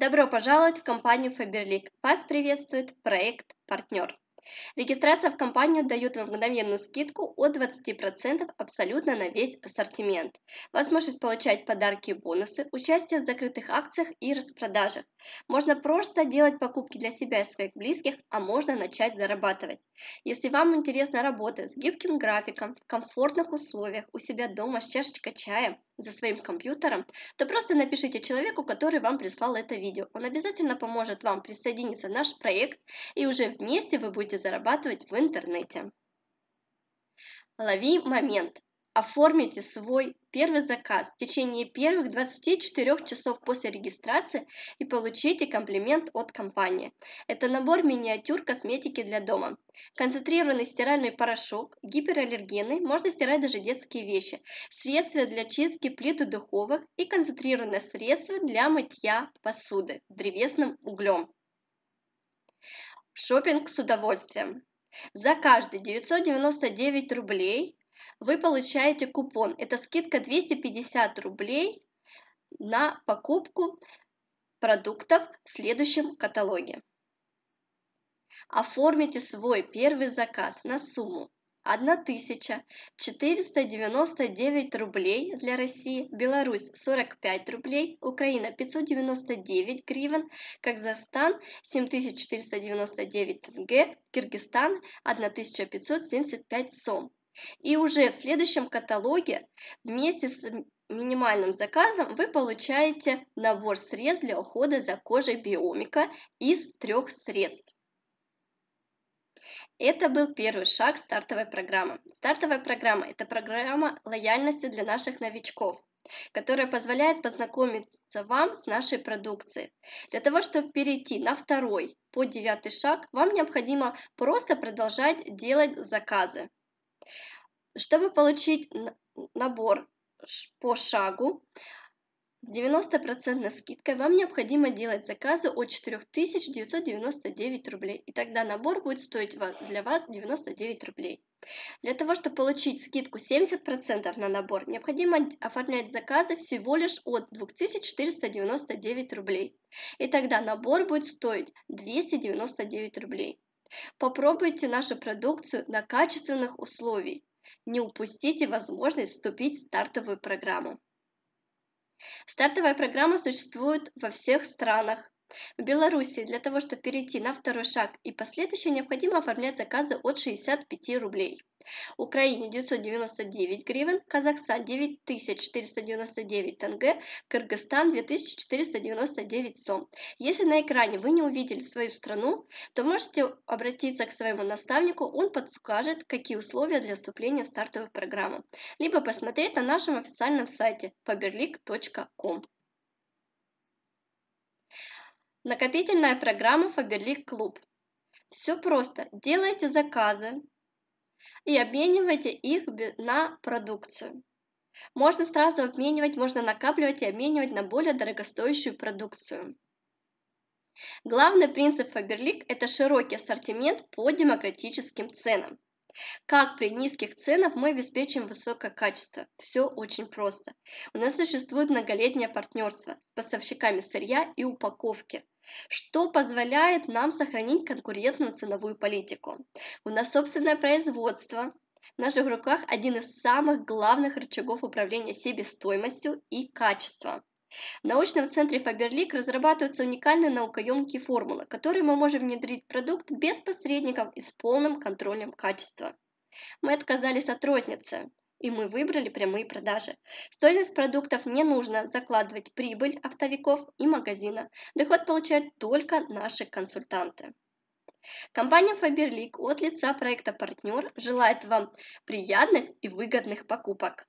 Добро пожаловать в компанию Faberlic. Вас приветствует проект «Партнер». Регистрация в компанию дает вам мгновенную скидку от 20% абсолютно на весь ассортимент. Возможность получать подарки и бонусы, участие в закрытых акциях и распродажах. Можно просто делать покупки для себя и своих близких, а можно начать зарабатывать. Если вам интересна работа с гибким графиком, в комфортных условиях, у себя дома с чашечкой чая, за своим компьютером, то просто напишите человеку, который вам прислал это видео. Он обязательно поможет вам присоединиться в наш проект, и уже вместе вы будете зарабатывать в интернете. Лови момент. Оформите свой первый заказ в течение первых 24 часов после регистрации и получите комплимент от компании. Это набор миниатюр косметики для дома. Концентрированный стиральный порошок, гипераллергенный, можно стирать даже детские вещи, средства для чистки плиты духовок и концентрированное средство для мытья посуды с древесным углем. Шопинг с удовольствием. За каждые 999 рублей вы получаете купон. Это скидка 250 рублей на покупку продуктов в следующем каталоге. Оформите свой первый заказ на сумму 1499 рублей для России, Беларусь 45 рублей, Украина 599 гривен, Казахстан 7499 тенге, Киргизстан 1575 сом. И уже в следующем каталоге вместе с минимальным заказом вы получаете набор средств для ухода за кожей биомика из трех средств. Это был первый шаг стартовой программы. Стартовая программа – это программа лояльности для наших новичков, которая позволяет познакомиться вам с нашей продукцией. Для того, чтобы перейти на второй по девятый шаг, вам необходимо просто продолжать делать заказы. Чтобы получить набор по шагу, с 90% скидкой вам необходимо делать заказы от 4999 рублей, и тогда набор будет стоить для вас 99 рублей. Для того, чтобы получить скидку 70% на набор, необходимо оформлять заказы всего лишь от 2499 рублей, и тогда набор будет стоить 299 рублей. Попробуйте нашу продукцию на качественных условиях. Не упустите возможность вступить в стартовую программу. Стартовая программа существует во всех странах в Беларуси для того, чтобы перейти на второй шаг и последующий, необходимо оформлять заказы от 65 рублей. Украине 999 гривен, Казахстан 9499 тенге, Кыргызстан 2499 сом. Если на экране вы не увидели свою страну, то можете обратиться к своему наставнику, он подскажет, какие условия для вступления в стартовую программу, либо посмотреть на нашем официальном сайте faberlic.com. Накопительная программа Faberlic Club. Все просто. Делайте заказы и обменивайте их на продукцию. Можно сразу обменивать, можно накапливать и обменивать на более дорогостоящую продукцию. Главный принцип Faberlic – это широкий ассортимент по демократическим ценам. Как при низких ценах мы обеспечим высокое качество? Все очень просто. У нас существует многолетнее партнерство с поставщиками сырья и упаковки что позволяет нам сохранить конкурентную ценовую политику. У нас собственное производство, в наших руках один из самых главных рычагов управления себестоимостью и качеством. В научном центре Faberlic разрабатываются уникальные наукоемкие формулы, которые мы можем внедрить в продукт без посредников и с полным контролем качества. Мы отказались от розницы, и мы выбрали прямые продажи. Стоимость продуктов не нужно закладывать прибыль автовиков и магазина. Доход получают только наши консультанты. Компания Faberlic от лица проекта «Партнер» желает вам приятных и выгодных покупок.